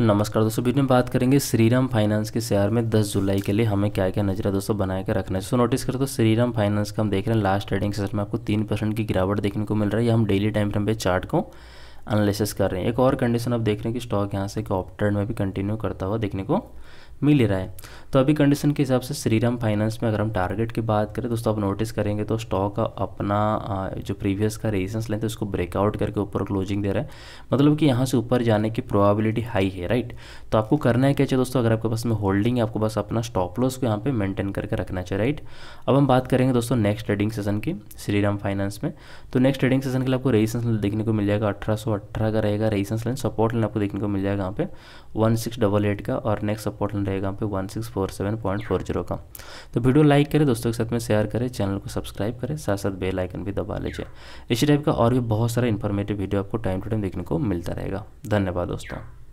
नमस्कार दोस्तों वीडियो में बात करेंगे श्रीराम फाइनेंस के शेयर में 10 जुलाई के लिए हमें क्या क्या नजरा दोस्तों बनाए के रखना है सो नोटिस करते तो श्रीराम फाइनेंस का हम देख रहे हैं लास्ट ट्रेडिंग सेशन में आपको तीन परसेंट की गिरावट देखने को मिल रहा है हम डेली टाइम फ्रेम पे चार्ट को एनालिसिस कर रहे हैं एक और कंडीशन आप देख रहे हैं कि स्टॉक यहाँ से एक ट्रेंड में भी कंटिन्यू करता हुआ देखने को मिल ही रहा है तो अभी कंडीशन के हिसाब से श्रीराम फाइनेंस में अगर हम टारगेट की बात करें दोस्तों आप नोटिस करेंगे तो स्टॉक का अपना जो प्रीवियस का रेजिस्टेंस लेते हैं उसको ब्रेकआउट करके ऊपर क्लोजिंग दे रहा है मतलब कि यहाँ से ऊपर जाने की प्रोबेबिलिटी हाई है राइट तो आपको करना है क्या चाहिए दोस्तों अगर आपके पास में होल्डिंग है आपको बस अपना स्टॉप लॉस को यहाँ पर मेंटेन करके रखना चाहिए राइट अब हम बात करेंगे दोस्तों नेक्स्ट ट्रेडिंग सेशन की श्रीराम फाइनेंस में तो नेक्स्ट ट्रेडिंग सेशन के लिए आपको रेजिस्टेंस देखने को मिल जाएगा अठारह अट्ठारह का रहेगा रेजिस्टेंस लाइन सपोर्ट लाइन आपको देखने को मिल जाएगा यहाँ पे वन सिक्स डबल एट का और नेक्स्ट सपोर्ट लाइन रहेगा यहाँ पे one six four seven point four zero का तो वीडियो लाइक करें दोस्तों के साथ में शेयर करें चैनल को सब्सक्राइब करें साथ साथ बेल आइकन भी दबा लीजिए इसी टाइप का और भी बहुत सारा इन्फॉर्मेटिव वीडियो आपको टाइम टू टाइम देखने को मिलता रहेगा धन्यवाद दोस्तों